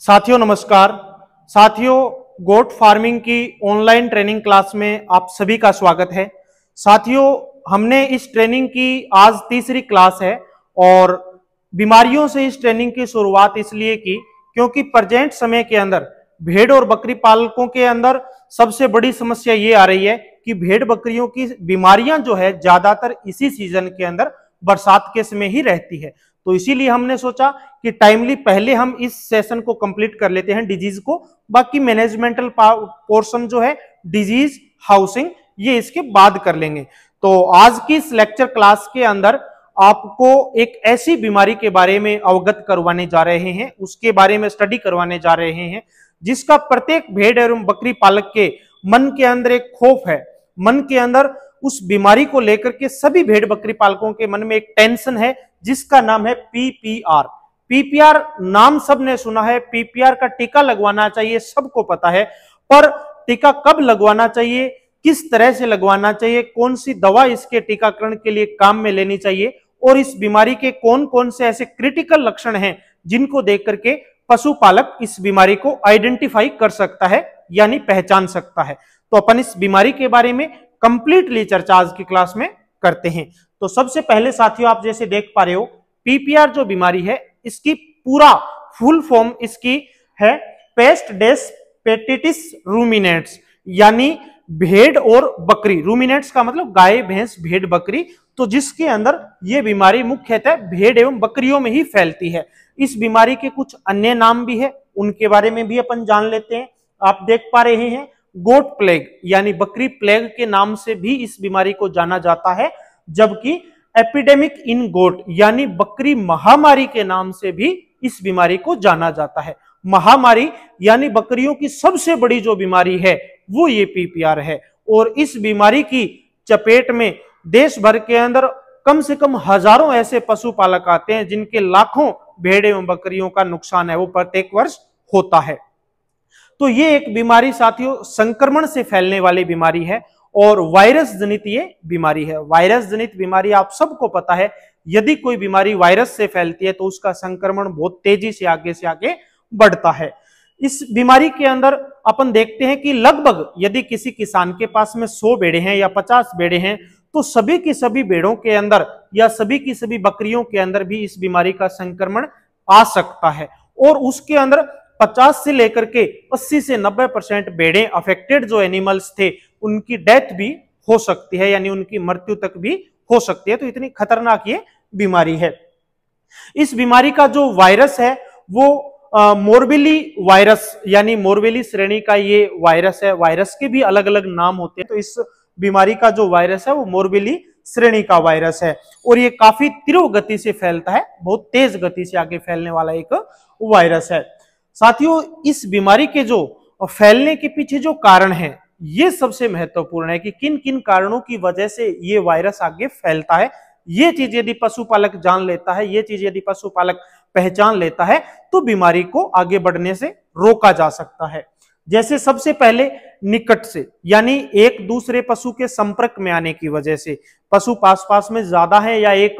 साथियों नमस्कार साथियों गोट फार्मिंग की ऑनलाइन ट्रेनिंग क्लास में आप सभी का स्वागत है साथियों हमने इस ट्रेनिंग की आज तीसरी क्लास है और बीमारियों से इस ट्रेनिंग की शुरुआत इसलिए की क्योंकि प्रजेंट समय के अंदर भेड़ और बकरी पालकों के अंदर सबसे बड़ी समस्या ये आ रही है कि भेड़ बकरियों की बीमारियां जो है ज्यादातर इसी सीजन के अंदर बरसात के समय ही रहती है तो इसीलिए हमने सोचा कि टाइमली पहले हम इस सेशन को कंप्लीट कर लेते हैं डिजीज को बाकी मैनेजमेंटल पोर्शन जो है डिजीज हाउसिंग ये इसके बाद कर लेंगे तो आज की इस लेक्चर क्लास के अंदर आपको एक ऐसी बीमारी के बारे में अवगत करवाने जा रहे हैं उसके बारे में स्टडी करवाने जा रहे हैं जिसका प्रत्येक भेड़ एवं बकरी पालक के मन के अंदर एक खोफ है मन के अंदर उस बीमारी को लेकर के सभी भेड़ बकरी पालकों के मन में एक टेंशन है जिसका नाम है पीपीआर पीपीआर नाम सबने सुना है पीपीआर का टीका लगवाना चाहिए सबको पता है पर टीका कब लगवाना चाहिए किस तरह से लगवाना चाहिए कौन सी दवा इसके टीकाकरण के लिए काम में लेनी चाहिए और इस बीमारी के कौन कौन से ऐसे क्रिटिकल लक्षण हैं जिनको देख करके पशुपालक इस बीमारी को आइडेंटिफाई कर सकता है यानी पहचान सकता है तो अपन इस बीमारी के बारे में कंप्लीटली चर्चा आज की क्लास में करते हैं तो सबसे पहले साथियों आप जैसे देख पा रहे हो पीपीआर जो बीमारी है इसकी पूरा फुल फॉर्म इसकी है पेस्ट डेस पेटिटिस रूमिनेट्स यानी भेड़ और बकरी रूमिनेट्स का मतलब गाय भैंस भेड़ बकरी तो जिसके अंदर यह बीमारी मुख्यतः भेड़ एवं बकरियों में ही फैलती है इस बीमारी के कुछ अन्य नाम भी है उनके बारे में भी अपन जान लेते हैं आप देख पा रहे हैं गोट प्लेग यानी बकरी प्लेग के नाम से भी इस बीमारी को जाना जाता है जबकि एपिडेमिक इन गोट यानी बकरी महामारी के नाम से भी इस बीमारी को जाना जाता है महामारी यानी बकरियों की सबसे बड़ी जो बीमारी है वो ये पीपीआर है और इस बीमारी की चपेट में देश भर के अंदर कम से कम हजारों ऐसे पशुपालक आते हैं जिनके लाखों भेड़े एवं बकरियों का नुकसान है वो प्रत्येक वर्ष होता है तो ये एक बीमारी साथियों संक्रमण से फैलने वाली बीमारी है और वायरस जनित ये बीमारी है वायरस जनित बीमारी आप सबको पता है यदि कोई बीमारी वायरस से फैलती है तो उसका संक्रमण बहुत तेजी से आगे से आगे बढ़ता है इस बीमारी के अंदर अपन देखते हैं कि लगभग यदि किसी किसान के पास में 100 बेड़े हैं या 50 बेड़े हैं तो सभी की सभी बेड़ों के अंदर या सभी की सभी बकरियों के अंदर भी इस बीमारी का संक्रमण आ सकता है और उसके अंदर 50 से लेकर के 80 से 90 परसेंट बेड़े अफेक्टेड जो एनिमल्स थे उनकी डेथ भी हो सकती है यानी उनकी मृत्यु तक भी हो सकती है तो इतनी खतरनाक ये बीमारी है इस बीमारी का जो वायरस है वो मोरबेली वायरस यानी मोरबेली श्रेणी का ये वायरस है वायरस के भी अलग अलग नाम होते हैं तो इस बीमारी का जो वायरस है वो मोरबेली श्रेणी का वायरस है और ये काफी तीव्र गति से फैलता है बहुत तेज गति से आगे फैलने वाला एक वायरस है साथियों इस बीमारी के जो फैलने के पीछे जो कारण है ये सबसे महत्वपूर्ण है कि किन किन कारणों की वजह से ये वायरस आगे फैलता है ये चीज यदि पशुपालक जान लेता है ये चीज यदि पशुपालक पहचान लेता है तो बीमारी को आगे बढ़ने से रोका जा सकता है जैसे सबसे पहले निकट से यानी एक दूसरे पशु के संपर्क में आने की वजह से पशु पास पास में ज्यादा है या एक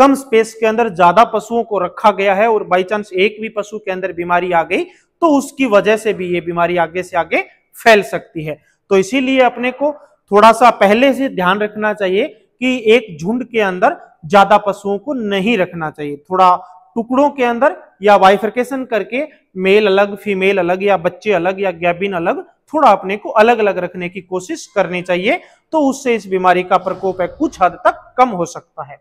कम स्पेस के अंदर ज्यादा पशुओं को रखा गया है और बाई चांस एक भी पशु के अंदर बीमारी आ गई तो उसकी वजह से भी ये बीमारी आगे से आगे फैल सकती है तो इसीलिए अपने को थोड़ा सा पहले से ध्यान रखना चाहिए कि एक झुंड के अंदर ज्यादा पशुओं को नहीं रखना चाहिए थोड़ा टुकड़ों के अंदर या वाइफ्रिकेशन करके मेल अलग फीमेल अलग या बच्चे अलग या गैबिन अलग थोड़ा अपने को अलग अलग रखने की कोशिश करनी चाहिए तो उससे इस बीमारी का प्रकोप है कुछ हद तक कम हो सकता है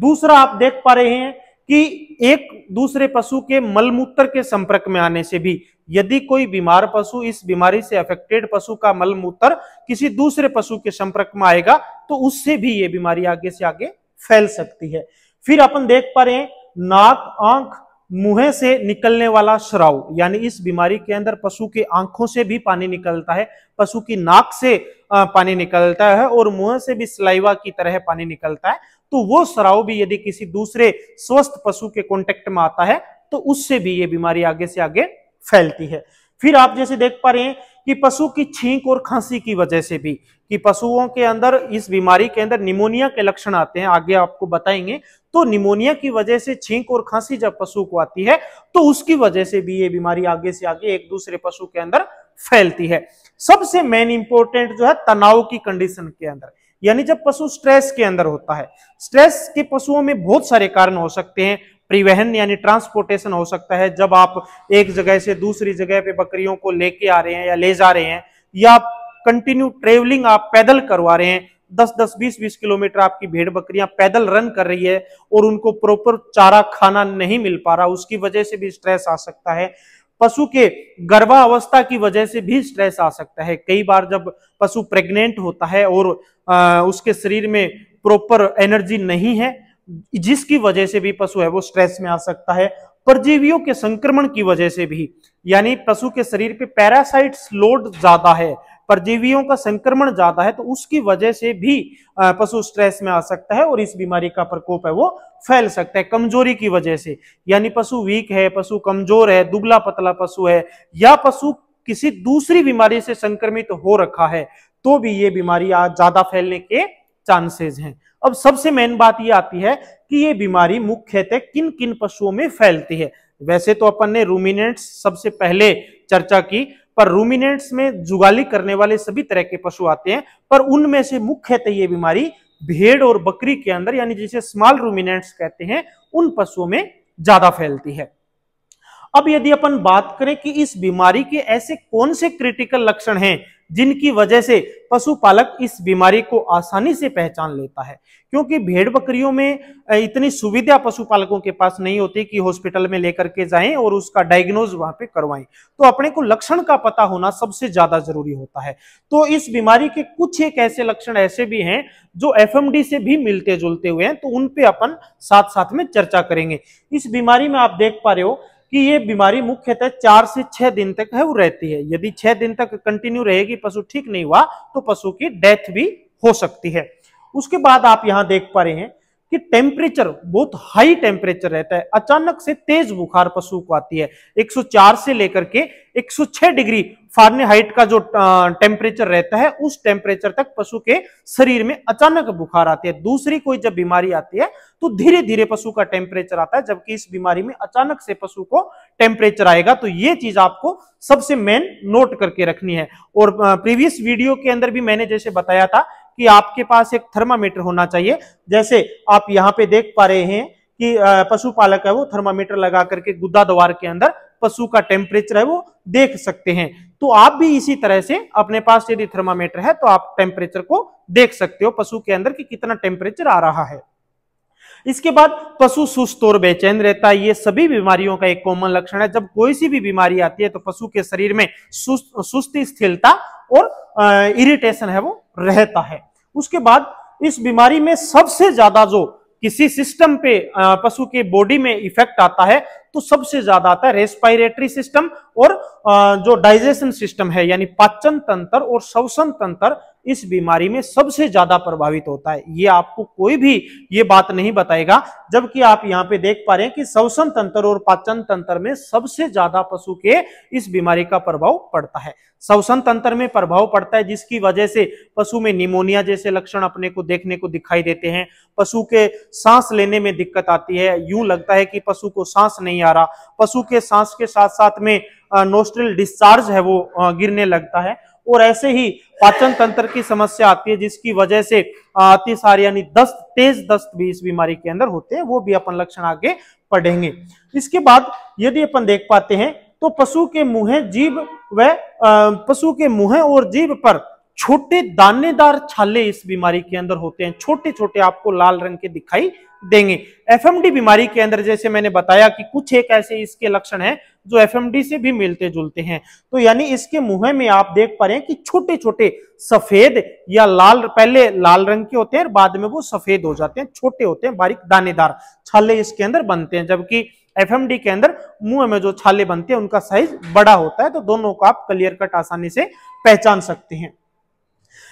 दूसरा आप देख पा रहे हैं कि एक दूसरे पशु के मलमूत्र के संपर्क में आने से भी यदि कोई बीमार पशु इस बीमारी से अफेक्टेड पशु का मलमूत्र किसी दूसरे पशु के संपर्क में आएगा तो उससे भी ये बीमारी आगे से आगे फैल सकती है फिर अपन देख पा रहे हैं नाक आंख मुंह से निकलने वाला श्राव यानी इस बीमारी के अंदर पशु के आंखों से भी पानी निकलता है पशु की नाक से पानी निकलता है और मुंह से भी स्लाइवा की तरह पानी निकलता है तो वो सराव भी यदि किसी दूसरे स्वस्थ पशु के कॉन्टेक्ट में आता है तो उससे भी ये बीमारी आगे से आगे फैलती है फिर आप जैसे देख पा रहे हैं कि पशु की छींक और खांसी की वजह से भी कि पशुओं के अंदर इस बीमारी के अंदर निमोनिया के लक्षण आते हैं आगे आपको बताएंगे तो निमोनिया की वजह से छींक और खांसी जब पशु को आती है तो उसकी वजह से भी ये बीमारी आगे से आगे एक दूसरे पशु के अंदर फैलती है सबसे मेन इंपोर्टेंट जो है तनाव की कंडीशन के अंदर यानी जब पशु स्ट्रेस के अंदर होता है स्ट्रेस के पशुओं में बहुत सारे कारण हो सकते हैं परिवहन यानी ट्रांसपोर्टेशन हो सकता है जब आप एक जगह से दूसरी जगह पे बकरियों को लेके आ रहे हैं या ले जा रहे हैं या कंटिन्यू ट्रेवलिंग आप पैदल करवा रहे हैं दस दस बीस बीस किलोमीटर आपकी भेड़ बकरियां पैदल रन कर रही है और उनको प्रॉपर चारा खाना नहीं मिल पा रहा उसकी वजह से भी स्ट्रेस आ सकता है पशु के गर्भावस्था की वजह से भी स्ट्रेस आ सकता है कई बार जब पशु प्रेग्नेंट होता है और आ, उसके शरीर में प्रॉपर एनर्जी नहीं है जिसकी वजह से भी पशु है वो स्ट्रेस में आ सकता है परजीवियों के संक्रमण की वजह से भी यानी पशु के शरीर पे पैरासाइट्स लोड ज्यादा है परजीवियों का संक्रमण ज्यादा है तो उसकी वजह से भी पशु स्ट्रेस में आ सकता है और इस बीमारी का प्रकोप है वो फैल सकता है कमजोरी की वजह से यानी पशु वीक है पशु कमजोर है दुबला पतला पशु है या पशु किसी दूसरी बीमारी से संक्रमित हो रखा है तो भी ये बीमारी आज ज्यादा फैलने के चांसेस हैं अब सबसे मेन बात ये आती है कि ये बीमारी मुख्यतः किन किन पशुओं में फैलती है वैसे तो अपन ने रूमिनेंट्स सबसे पहले चर्चा की पर रूमिनेंट्स में जुगाली करने वाले सभी तरह के पशु आते हैं पर उनमें से मुख्यतः ये बीमारी भेड़ और बकरी के अंदर यानी जिसे स्मॉल रूमिनेंट्स कहते हैं उन पशुओं में ज्यादा फैलती है अब यदि अपन बात करें कि इस बीमारी के ऐसे कौन से क्रिटिकल लक्षण हैं जिनकी वजह से पशुपालक इस बीमारी को आसानी से पहचान लेता है क्योंकि भेड़ बकरियों में इतनी सुविधा पशुपालकों के पास नहीं होती कि हॉस्पिटल में लेकर के जाएं और उसका डायग्नोज वहां पे करवाएं तो अपने को लक्षण का पता होना सबसे ज्यादा जरूरी होता है तो इस बीमारी के कुछ एक ऐसे लक्षण ऐसे भी हैं जो एफ से भी मिलते जुलते हुए हैं तो उनपे अपन साथ साथ में चर्चा करेंगे इस बीमारी में आप देख पा रहे हो कि ये बीमारी मुख्यतः चार से छह दिन तक है वो रहती है यदि छह दिन तक कंटिन्यू रहेगी पशु ठीक नहीं हुआ तो पशु की डेथ भी हो सकती है उसके बाद आप यहां देख पा रहे हैं कि टेम्परेचर बहुत हाई टेम्परेचर रहता है अचानक से तेज बुखार पशु को आती है 104 से लेकर के 106 डिग्री फारेनहाइट का जो टेम्परेचर रहता है उस टेम्परेचर तक पशु के शरीर में अचानक बुखार आती है दूसरी कोई जब बीमारी आती है तो धीरे धीरे पशु का टेम्परेचर आता है जबकि इस बीमारी में अचानक से पशु को टेम्परेचर आएगा तो ये चीज आपको सबसे मेन नोट करके रखनी है और प्रीवियस वीडियो के अंदर भी मैंने जैसे बताया था कि आपके पास एक थर्मामीटर होना चाहिए जैसे आप यहाँ पे देख पा रहे हैं कि पशुपालक है वो थर्मामीटर लगा करके गुद्दा द्वार के अंदर पशु का टेम्परेचर है वो देख सकते हैं तो आप भी इसी तरह से अपने पास यदि थर्मामीटर है तो आप टेम्परेचर को देख सकते हो पशु के अंदर कि कितना टेम्परेचर आ रहा है इसके बाद पशु सुस्त और बेचैन रहता है ये सभी बीमारियों का एक कॉमन लक्षण है जब कोई सी भी बीमारी आती है तो पशु के शरीर में सुस्त सुस्ती स्थिरता और इरिटेशन है वो रहता है उसके बाद इस बीमारी में सबसे ज्यादा जो किसी सिस्टम पे पशु के बॉडी में इफेक्ट आता है तो सबसे ज्यादा आता है रेस्पायरेटरी सिस्टम और जो डाइजेशन सिस्टम है यानी पाचन तंत्र और श्वसन तंत्र इस बीमारी में सबसे ज्यादा प्रभावित होता है ये आपको कोई भी ये बात नहीं बताएगा जबकि आप यहाँ पे देख पा रहे हैं कि श्वसन तंत्र और पाचन तंत्र में सबसे ज्यादा पशु के इस बीमारी का प्रभाव पड़ता है श्वसन तंत्र में प्रभाव पड़ता है जिसकी वजह से पशु में निमोनिया जैसे लक्षण अपने को देखने को दिखाई देते हैं पशु के सांस लेने में दिक्कत आती है यूं लगता है कि पशु को सांस नहीं आ रहा पशु के सांस के साथ साथ में नोस्ट्रल डिस्चार्ज है वो गिरने लगता है और ऐसे ही पाचन तंत्र की समस्या आती है जिसकी वजह से अति सार यानी दस्त तेज दस्त भी इस बीमारी के अंदर होते हैं वो भी अपन लक्षण आगे पढ़ेंगे इसके बाद यदि अपन देख पाते हैं तो पशु के मुंह जीव व पशु के मुंह और जीव पर छोटे दानेदार छाले इस बीमारी के अंदर होते हैं छोटे छोटे आपको लाल रंग के दिखाई देंगे एफ बीमारी के अंदर जैसे मैंने बताया कि कुछ एक ऐसे इसके लक्षण हैं जो एफ से भी मिलते जुलते हैं तो यानी इसके मुंह में आप देख पा रहे हैं कि छोटे छोटे सफेद या लाल पहले लाल रंग के होते हैं और बाद में वो सफेद हो जाते हैं छोटे होते हैं बारीक दानेदार छाले इसके अंदर बनते हैं जबकि एफ के अंदर मुंह में जो छाले बनते हैं उनका साइज बड़ा होता है तो दोनों को आप क्लियर कट आसानी से पहचान सकते हैं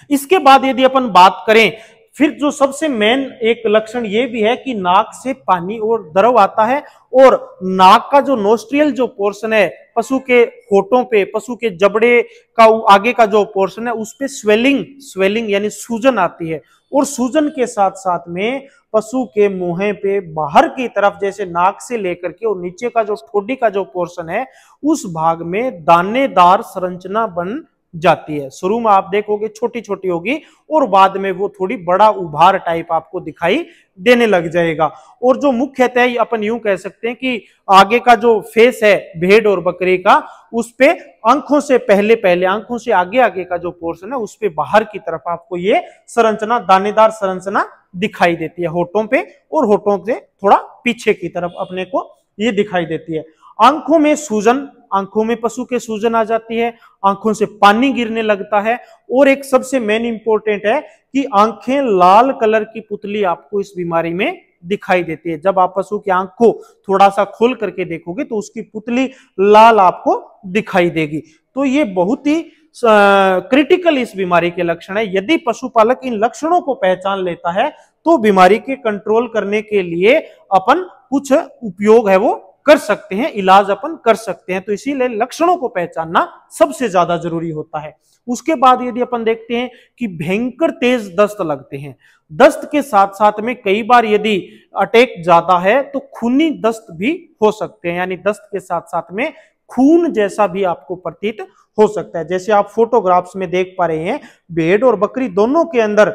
इसके बाद यदि अपन बात करें फिर जो सबसे मेन एक लक्षण ये भी है कि नाक से पानी और द्रव आता है और नाक का जो नोस्ट्रियल जो पोर्शन है पशु के होठों पे पशु के जबड़े का आगे का जो पोर्शन है उस पे स्वेलिंग स्वेलिंग यानी सूजन आती है और सूजन के साथ साथ में पशु के मुंह पे बाहर की तरफ जैसे नाक से लेकर के और नीचे का जो ठोडी का जो पोर्शन है उस भाग में दानेदार संरचना बन जाती है शुरू में आप देखोगे छोटी छोटी होगी और बाद में वो थोड़ी बड़ा उभार टाइप आपको दिखाई देने लग जाएगा और जो मुख्यतः अपन यूं कह सकते हैं कि आगे का जो फेस है भेड़ और बकरे का उस पे आंखों से पहले पहले आंखों से आगे आगे का जो पोर्शन है उस पे बाहर की तरफ आपको ये संरचना दानेदार संरचना दिखाई देती है होठों पे और होठों से थोड़ा पीछे की तरफ अपने को ये दिखाई देती है आंखों में सूजन आंखों में पशु के सूजन आ जाती है आंखों से पानी गिरने लगता है और एक सबसे मेन इंपॉर्टेंट है कि आंखें लाल कलर की पुतली आपको इस बीमारी में दिखाई देती है जब आप पशु की आंख को थोड़ा सा खोल करके देखोगे तो उसकी पुतली लाल आपको दिखाई देगी तो ये बहुत ही क्रिटिकल इस बीमारी के लक्षण है यदि पशुपालक इन लक्षणों को पहचान लेता है तो बीमारी के कंट्रोल करने के लिए अपन कुछ उपयोग है वो कर सकते हैं इलाज अपन कर सकते हैं तो इसीलिए लक्षणों को पहचानना सबसे ज्यादा जरूरी होता है उसके बाद यदि अपन देखते हैं कि भयंकर तेज दस्त लगते हैं दस्त के साथ साथ में कई बार यदि अटैक ज्यादा है तो खूनी दस्त भी हो सकते हैं यानी दस्त के साथ साथ में खून जैसा भी आपको प्रतीत हो सकता है जैसे आप फोटोग्राफ्स में देख पा रहे हैं भेड़ और बकरी दोनों के अंदर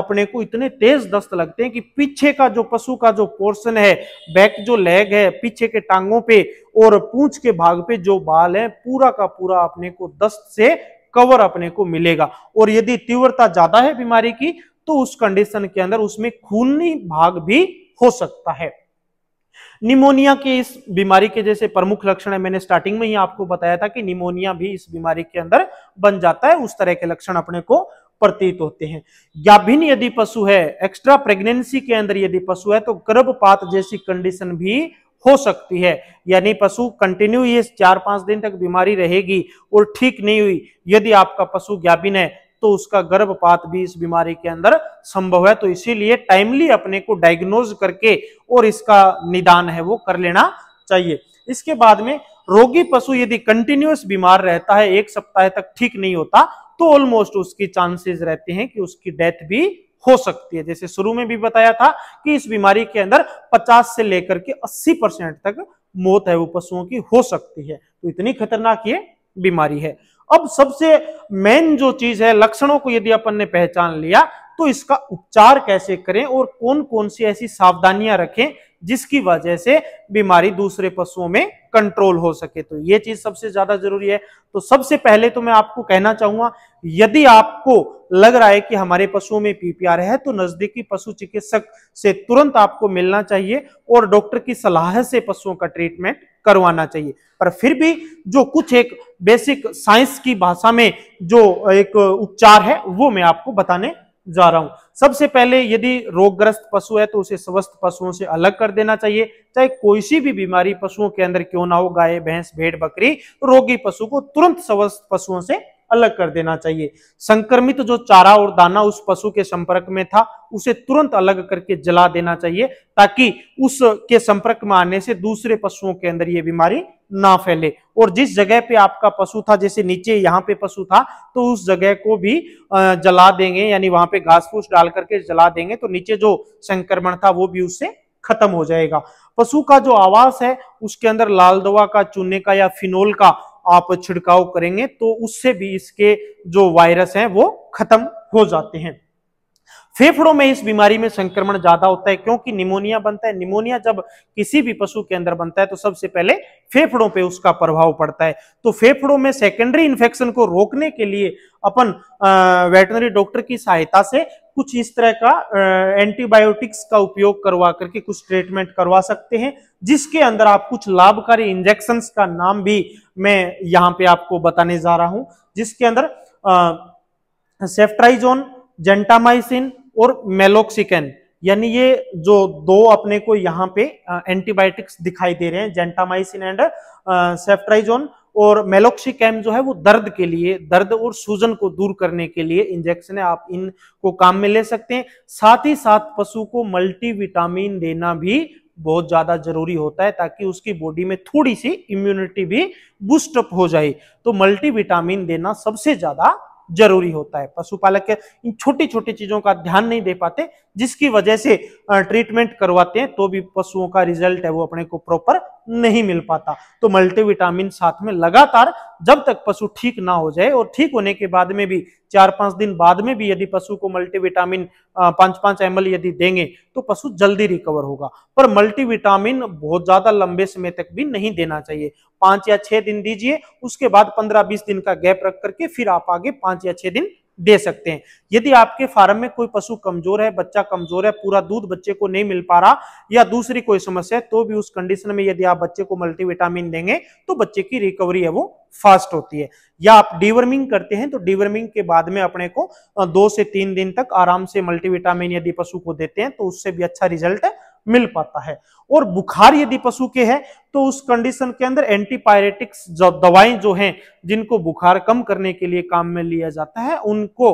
अपने को इतने तेज दस्त लगते हैं कि पीछे का जो पशु का जो पोर्शन है बैक जो लेग है पीछे के टांगों पे और पूंछ के भाग पे जो बाल है पूरा का पूरा अपने को दस्त से कवर अपने को मिलेगा और यदि तीव्रता ज्यादा है बीमारी की तो उस कंडीशन के अंदर उसमें खूनी भाग भी हो सकता है निमोनिया की इस बीमारी के जैसे प्रमुख लक्षण है मैंने स्टार्टिंग में ही आपको बताया था कि निमोनिया भी इस बीमारी के अंदर बन जाता है उस तरह के लक्षण अपने को प्रतीत होते हैं गाभिन यदि पशु है एक्स्ट्रा प्रेगनेंसी के अंदर यदि पशु है तो गर्भपात जैसी कंडीशन भी हो सकती है यानी पशु कंटिन्यू ये चार पांच दिन तक बीमारी रहेगी और ठीक नहीं हुई यदि आपका पशु ज्ञापिन है तो उसका गर्भपात भी इस बीमारी के अंदर संभव है तो इसीलिए टाइमली अपने को डायग्नोज करके और इसका निदान है वो कर लेना चाहिए इसके बाद में रोगी पशु यदि कंटिन्यूस बीमार रहता है एक सप्ताह तक ठीक नहीं होता तो ऑलमोस्ट उसकी चांसेस रहते हैं कि उसकी डेथ भी हो सकती है जैसे शुरू में भी बताया था कि इस बीमारी के अंदर 50 से लेकर के 80 परसेंट तक मौत है वो पशुओं की हो सकती है तो इतनी खतरनाक ये बीमारी है अब सबसे मेन जो चीज है लक्षणों को यदि अपन ने पहचान लिया तो इसका उपचार कैसे करें और कौन कौन सी ऐसी सावधानियां रखें जिसकी वजह से बीमारी दूसरे पशुओं में कंट्रोल हो सके तो ये चीज सबसे ज्यादा जरूरी है तो सबसे पहले तो मैं आपको कहना चाहूंगा यदि आपको लग रहा है कि हमारे पशुओं में पीपीआर है तो नजदीकी पशु चिकित्सक से तुरंत आपको मिलना चाहिए और डॉक्टर की सलाह से पशुओं का ट्रीटमेंट करवाना चाहिए पर फिर भी जो कुछ एक बेसिक साइंस की भाषा में जो एक उपचार है वो मैं आपको बताने जा रहा हूं सबसे पहले यदि रोगग्रस्त पशु है तो उसे स्वस्थ पशुओं से अलग कर देना चाहिए चाहे कोई सी भी बीमारी पशुओं के अंदर क्यों ना हो गाय भैंस भेड़ बकरी रोगी पशु को तुरंत स्वस्थ पशुओं से अलग कर देना चाहिए संक्रमित जो चारा और दाना उस पशु के संपर्क में था उसे तुरंत अलग करके जला देना चाहिए ताकि उसके संपर्क में आने से दूसरे पशुओं के अंदर ये बीमारी ना फैले और जिस जगह पे आपका पशु था जैसे नीचे यहाँ पे पशु था तो उस जगह को भी जला देंगे यानी वहां पे घास फूस डाल करके जला देंगे तो नीचे जो संक्रमण था वो भी उससे खत्म हो जाएगा पशु का जो आवास है उसके अंदर लाल दवा का चूने का या फिनोल का आप छिड़काव करेंगे तो उससे भी इसके जो वायरस हैं वो खत्म हो जाते हैं फेफड़ों में इस बीमारी में संक्रमण ज्यादा होता है क्योंकि निमोनिया बनता है निमोनिया जब किसी भी पशु के अंदर बनता है तो सबसे पहले फेफड़ों पे उसका प्रभाव पड़ता है तो फेफड़ों में सेकेंडरी इन्फेक्शन को रोकने के लिए अपन वेटनरी डॉक्टर की सहायता से कुछ इस तरह का एंटीबायोटिक्स का उपयोग करवा करके कुछ ट्रीटमेंट करवा सकते हैं जिसके अंदर आप कुछ लाभकारी इंजेक्शन का नाम भी मैं यहां पे आपको बताने जा रहा हूं जिसके अंदर सेफ्ट्राइजोन जेंटामाइसिन और मेलोक्सिकन यानी ये जो दो अपने को यहाँ पे एंटीबायोटिक्स दिखाई दे रहे हैं जेंटामाइसिन एंड सेफ्ट्राइजोन uh, और मेलोक्सिकैम जो है वो दर्द के लिए दर्द और सूजन को दूर करने के लिए इंजेक्शन है आप इनको काम में ले सकते हैं साथ ही साथ पशु को मल्टीविटामिन देना भी बहुत ज्यादा जरूरी होता है ताकि उसकी बॉडी में थोड़ी सी इम्यूनिटी भी बूस्टअप हो जाए तो मल्टीविटामिन देना सबसे ज्यादा जरूरी होता है पशुपालक इन छोटी छोटी चीजों का ध्यान नहीं दे पाते जिसकी वजह से ट्रीटमेंट करवाते हैं तो भी पशुओं का रिजल्ट है वो अपने को प्रॉपर नहीं मिल पाता तो मल्टीविटामिन साथ में लगातार जब तक पशु ठीक ना हो जाए और ठीक होने के बाद में भी चार पांच दिन बाद में भी यदि पशु को मल्टीविटामिन पांच पांच एम यदि देंगे तो पशु जल्दी रिकवर होगा पर मल्टीविटामिन बहुत ज्यादा लंबे समय तक भी नहीं देना चाहिए पांच या छह दिन दीजिए उसके बाद पंद्रह बीस दिन का गैप रख करके फिर आप आगे पांच या छह दिन दे सकते हैं यदि आपके फार्म में कोई पशु कमजोर है बच्चा कमजोर है पूरा दूध बच्चे को नहीं मिल पा रहा या दूसरी कोई समस्या है तो भी उस कंडीशन में यदि आप बच्चे को मल्टीविटामिन देंगे तो बच्चे की रिकवरी है वो फास्ट होती है या आप डिवर्मिंग करते हैं तो डिवर्मिंग के बाद में अपने को दो से तीन दिन तक आराम से मल्टीविटामिन यदि पशु को देते हैं तो उससे भी अच्छा रिजल्ट है मिल पाता है और बुखार यदि पशु के है तो उस कंडीशन के अंदर एंटीपायरेटिक्स दवाएं जो हैं जिनको बुखार कम करने के लिए काम में लिया जाता है उनको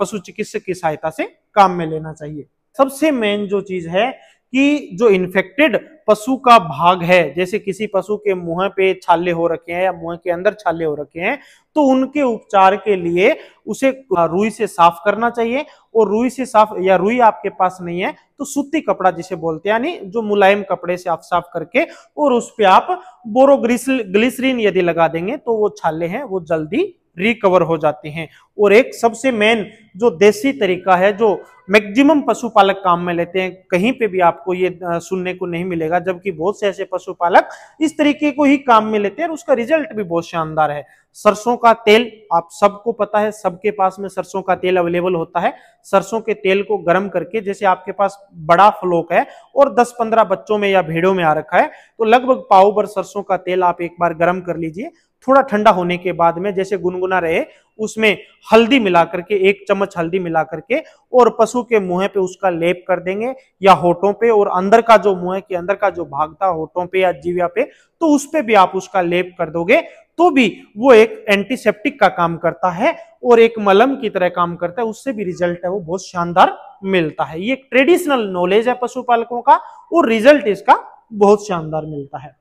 पशु चिकित्सक की सहायता से काम में लेना चाहिए सबसे मेन जो चीज है कि जो इन्फेक्टेड पशु का भाग है जैसे किसी पशु के मुंह पे छाले हो रखे हैं या मुंह के अंदर छाले हो रखे हैं तो उनके उपचार के लिए उसे रुई से साफ करना चाहिए और रुई से साफ या रुई आपके पास नहीं है तो सूती कपड़ा जिसे बोलते हैं यानी जो मुलायम कपड़े से आप साफ करके और उस पर आप बोरोग्लिसरीन यदि लगा देंगे तो वो छाले हैं वो जल्दी रिकवर हो जाते हैं और एक सबसे मेन जो देसी तरीका है जो मैक्सिमम पशुपालक काम में लेते हैं कहीं पे भी आपको ये सुनने को नहीं मिलेगा जबकि बहुत से ऐसे पशुपालक इस तरीके को ही काम में लेते हैं और उसका रिजल्ट भी बहुत शानदार है सरसों का तेल आप सबको पता है सबके पास में सरसों का तेल अवेलेबल होता है सरसों के तेल को गर्म करके जैसे आपके पास बड़ा फ्लोक है और दस पंद्रह बच्चों में या भेड़ों में आ रखा है तो लगभग पाओ भर सरसों का तेल आप एक बार गर्म कर लीजिए थोड़ा ठंडा होने के बाद में जैसे गुनगुना रहे उसमें हल्दी मिला करके एक चम्मच हल्दी मिला करके और पशु के मुंह पे उसका लेप कर देंगे या होठों पे और अंदर का जो मुंह के अंदर का जो भाग था होठों पे या जीविया पे तो उस पे भी आप उसका लेप कर दोगे तो भी वो एक एंटीसेप्टिक का काम करता है और एक मलम की तरह काम करता है उससे भी रिजल्ट है वो बहुत शानदार मिलता है ये एक ट्रेडिशनल नॉलेज है पशुपालकों का और रिजल्ट इसका बहुत शानदार मिलता है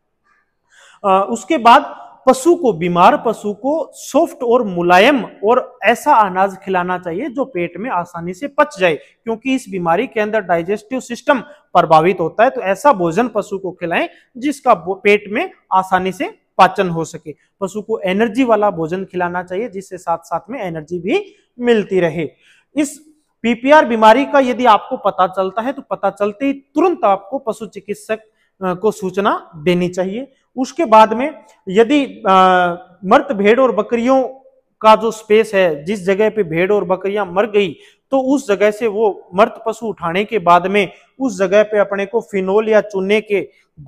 आ, उसके बाद पशु को बीमार पशु को सॉफ्ट और मुलायम और ऐसा अनाज खिलाना चाहिए जो पेट में आसानी से पच जाए क्योंकि इस बीमारी के अंदर डाइजेस्टिव सिस्टम प्रभावित होता है तो ऐसा भोजन पशु को खिलाएं जिसका पेट में आसानी से पाचन हो सके पशु को एनर्जी वाला भोजन खिलाना चाहिए जिससे साथ साथ में एनर्जी भी मिलती रहे इस पीपीआर बीमारी का यदि आपको पता चलता है तो पता चलते ही तुरंत आपको पशु चिकित्सक को सूचना देनी चाहिए उसके बाद में यदि मर्द भेड़ और बकरियों का जो स्पेस है जिस जगह पे भेड़ और बकरियां मर गई तो उस जगह से वो मर्द पशु उठाने के बाद में उस जगह पे अपने को फिनोल या चूने के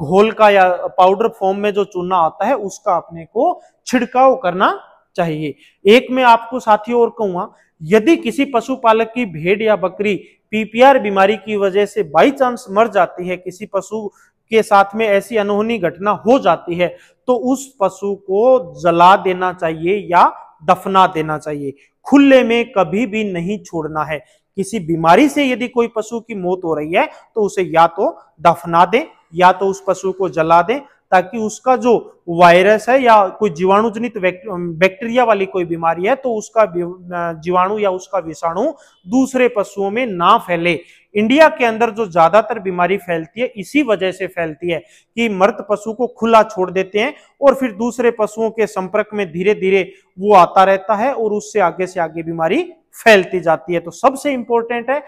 घोल का या पाउडर फॉर्म में जो चूना आता है उसका अपने को छिड़काव करना चाहिए एक में आपको साथी और कहूंगा यदि किसी पशुपालक की भेड़ या बकरी पीपीआर बीमारी की वजह से बाई चांस मर जाती है किसी पशु के साथ में ऐसी अनहोनी घटना हो जाती है तो उस पशु को जला देना चाहिए या दफना देना चाहिए खुले में कभी भी नहीं छोड़ना है किसी बीमारी से यदि कोई पशु की मौत हो रही है तो उसे या तो दफना दें या तो उस पशु को जला दें ताकि उसका जो वायरस है या कोई जीवाणुजनित बैक्टीरिया वाली कोई बीमारी है तो उसका जीवाणु या उसका विषाणु दूसरे पशुओं में ना फैले इंडिया के अंदर जो ज्यादातर बीमारी फैलती है इसी वजह से फैलती है कि मृत पशु को खुला छोड़ देते हैं और फिर दूसरे पशुओं के संपर्क में धीरे धीरे वो आता रहता है और उससे आगे से आगे बीमारी फैलती जाती है तो सबसे इंपॉर्टेंट है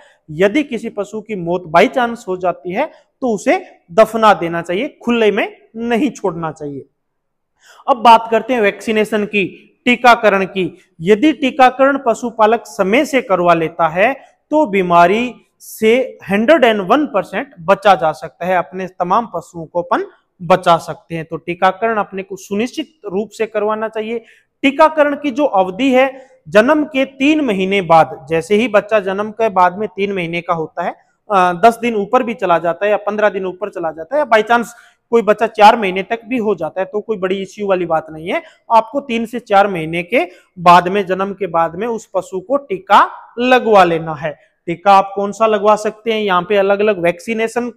यदि किसी पशु की मौत बाई चांस हो जाती है तो उसे दफना देना चाहिए खुले में नहीं छोड़ना चाहिए अब बात करते हैं वैक्सीनेशन की टीकाकरण की यदि टीकाकरण पशुपालक समय से करवा लेता है तो बीमारी से 101 परसेंट बचा जा सकता है अपने तमाम पशुओं को अपन बचा सकते हैं तो टीकाकरण अपने को सुनिश्चित रूप से करवाना चाहिए टीकाकरण की जो अवधि है जन्म के तीन महीने बाद जैसे ही बच्चा जन्म के बाद में तीन महीने का होता है दस दिन ऊपर भी चला जाता है या पंद्रह दिन ऊपर चला जाता है या बाई चांस कोई बच्चा चार महीने तक भी हो जाता है तो कोई बड़ी इश्यू वाली बात नहीं है आपको तीन से चार महीने के बाद में जन्म के बाद में उस पशु को टीका लगवा लेना है टीका आप कौन सा लगवा सकते हैं यहाँ पे अलग अलग वैक्सीनेशन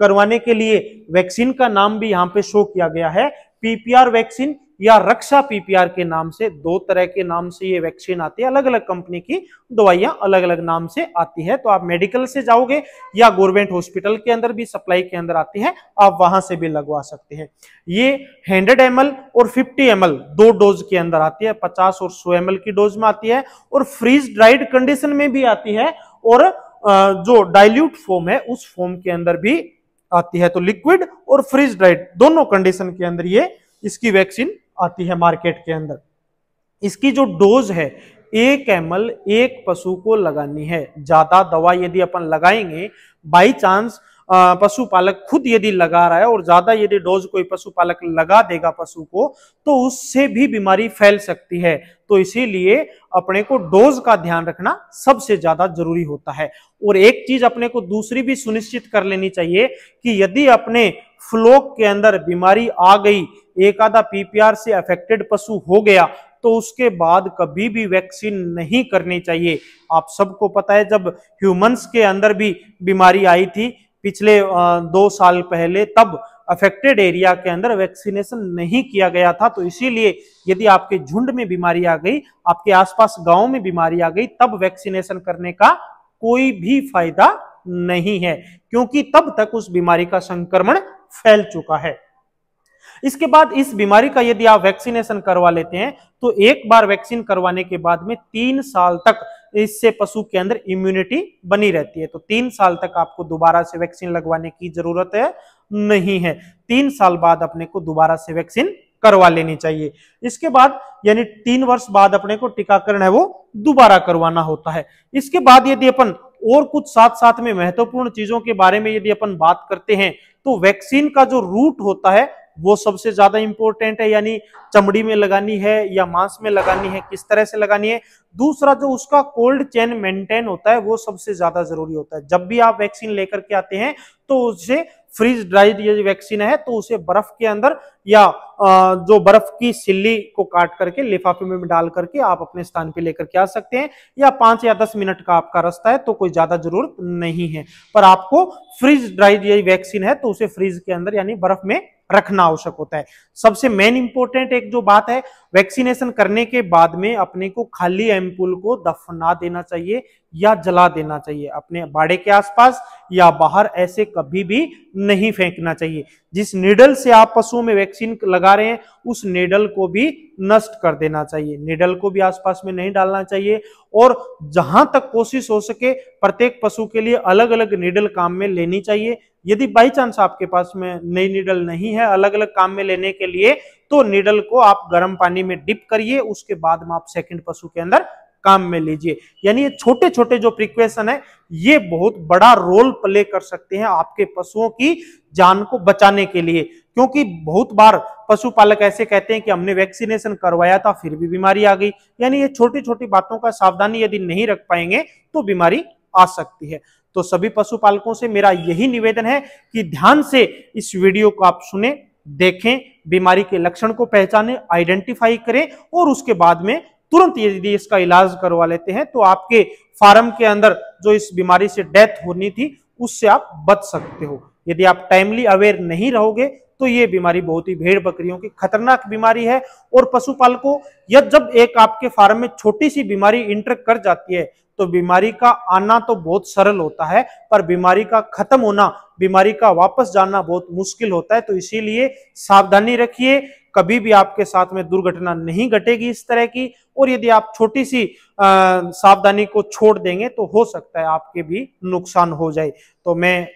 करवाने के लिए वैक्सीन का नाम भी यहाँ पे शो किया गया है पीपीआर वैक्सीन या रक्षा पीपीआर के नाम से दो तरह के नाम से ये वैक्सीन आती है अलग अलग कंपनी की दवाइयां अलग अलग नाम से आती है तो आप मेडिकल से जाओगे या गवर्नमेंट हॉस्पिटल के अंदर भी सप्लाई के अंदर आती है आप वहां से भी लगवा सकते हैं ये हंड्रेड एम और फिफ्टी एम दो डोज के अंदर आती है पचास और सौ एम की डोज में आती है और फ्रीज ड्राइड कंडीशन में भी आती है और जो डाइल्यूट फॉर्म है उस फॉर्म के अंदर भी आती है तो लिक्विड और फ्रीज ड्राइड दोनों कंडीशन के अंदर ये इसकी वैक्सीन आती है मार्केट के अंदर इसकी जो डोज है एक एम एक पशु को लगानी है ज्यादा दवा यदि अपन लगाएंगे बाई चांस पशुपालक खुद यदि लगा रहा है और ज्यादा यदि डोज कोई पशुपालक लगा देगा पशु को तो उससे भी बीमारी फैल सकती है तो इसीलिए अपने को डोज का ध्यान रखना सबसे ज्यादा जरूरी होता है और एक चीज अपने को दूसरी भी सुनिश्चित कर लेनी चाहिए कि यदि अपने फ्लोक के अंदर बीमारी आ गई एक आधा पीपीआर से अफेक्टेड पशु हो गया तो उसके बाद कभी भी वैक्सीन नहीं करनी चाहिए आप सबको पता है जब ह्यूमंस के अंदर भी बीमारी आई थी पिछले दो साल पहले तब अफेक्टेड एरिया के अंदर वैक्सीनेशन नहीं किया गया था तो इसीलिए यदि आपके झुंड में बीमारी आ गई आपके आसपास गांव में बीमारी आ गई तब वैक्सीनेशन करने का कोई भी फायदा नहीं है क्योंकि तब तक उस बीमारी का संक्रमण फैल चुका है इसके बाद इस बीमारी का यदि आप वैक्सीनेशन करवा लेते हैं तो एक बार वैक्सीन करवाने के बाद में तीन साल तक इससे पशु के अंदर इम्यूनिटी बनी रहती है तो तीन साल तक आपको दोबारा से वैक्सीन लगवाने की जरूरत है नहीं है तीन साल बाद अपने को दोबारा से वैक्सीन करवा लेनी चाहिए इसके बाद यानी तीन वर्ष बाद अपने को टीकाकरण है वो दोबारा करवाना होता है इसके बाद यदि अपन और कुछ साथ साथ में महत्वपूर्ण चीजों के बारे में यदि अपन बात करते हैं तो वैक्सीन का जो रूट होता है वो सबसे ज्यादा इंपॉर्टेंट है यानी चमड़ी में लगानी है या मांस में लगानी है किस तरह से लगानी है दूसरा जो उसका कोल्ड चेन मेंटेन होता है वो सबसे ज्यादा जरूरी होता है जब भी आप वैक्सीन लेकर के आते हैं तो उसे फ्रीज ड्राइड ये वैक्सीन है तो उसे बर्फ के अंदर या जो बर्फ की सिल्ली को काट करके लिफाफे में डाल करके आप अपने स्थान पे लेकर के आ सकते हैं या पांच या दस मिनट का आपका रास्ता है तो कोई ज्यादा जरूरत नहीं है पर आपको फ्रीज ड्राइड ये वैक्सीन है तो उसे फ्रीज के अंदर यानी बर्फ में रखना आवश्यक होता है सबसे मेन इंपॉर्टेंट एक जो बात है वैक्सीनेशन करने के बाद में अपने को खाली एम्पुल को दफना देना चाहिए या जला देना चाहिए अपने बाड़े के आसपास या बाहर ऐसे कभी भी नहीं फेंकना चाहिए जिस निडल से आप पशुओं में वैक्सीन लगा रहे हैं उस निडल को भी नष्ट कर देना चाहिए निडल को भी आसपास में नहीं डालना चाहिए और जहां तक कोशिश हो सके प्रत्येक पशु के लिए अलग अलग निडल काम में लेनी चाहिए यदि बाई चांस आपके पास में नई नीडल नहीं है अलग अलग काम में लेने के लिए तो नीडल को आप गर्म पानी में डिप करिए उसके बाद में आप सेकंड पशु के अंदर काम में लीजिए यानी ये छोटे छोटे जो प्रिक्वेशन है ये बहुत बड़ा रोल प्ले कर सकते हैं आपके पशुओं की जान को बचाने के लिए क्योंकि बहुत बार पशुपालक ऐसे कहते हैं कि हमने वैक्सीनेशन करवाया था फिर भी बीमारी आ गई यानी ये छोटी छोटी बातों का सावधानी यदि नहीं रख पाएंगे तो बीमारी आ सकती है तो सभी पशुपालकों से मेरा यही निवेदन है कि ध्यान से इस वीडियो को आप सुने देखें बीमारी के लक्षण को पहचाने आइडेंटिफाई करें और उसके बाद में तुरंत यदि इसका इलाज करवा लेते हैं तो आपके फार्म के अंदर जो इस बीमारी से डेथ होनी थी उससे आप बच सकते हो यदि आप टाइमली अवेयर नहीं रहोगे तो ये बीमारी बहुत ही भेड़ बकरियों की खतरनाक बीमारी है और पशुपालकों या जब एक आपके फार्म में छोटी सी बीमारी इंटर कर जाती है तो बीमारी का आना तो बहुत सरल होता है पर बीमारी का खत्म होना बीमारी का वापस जाना बहुत मुश्किल होता है तो इसीलिए सावधानी रखिए कभी भी आपके साथ में दुर्घटना नहीं घटेगी इस तरह की और यदि आप छोटी सी सावधानी को छोड़ देंगे तो हो सकता है आपके भी नुकसान हो जाए तो मैं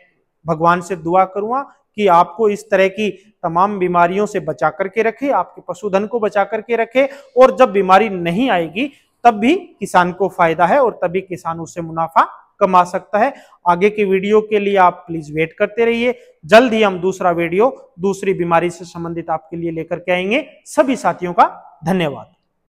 भगवान से दुआ करूंगा कि आपको इस तरह की तमाम बीमारियों से बचा करके रखे आपके पशुधन को बचा करके रखे और जब बीमारी नहीं आएगी तब भी किसान को फायदा है और तभी किसान उससे मुनाफा कमा सकता है आगे की वीडियो के लिए आप प्लीज वेट करते रहिए जल्द ही हम दूसरा वीडियो दूसरी बीमारी से संबंधित आपके लिए लेकर के आएंगे सभी साथियों का धन्यवाद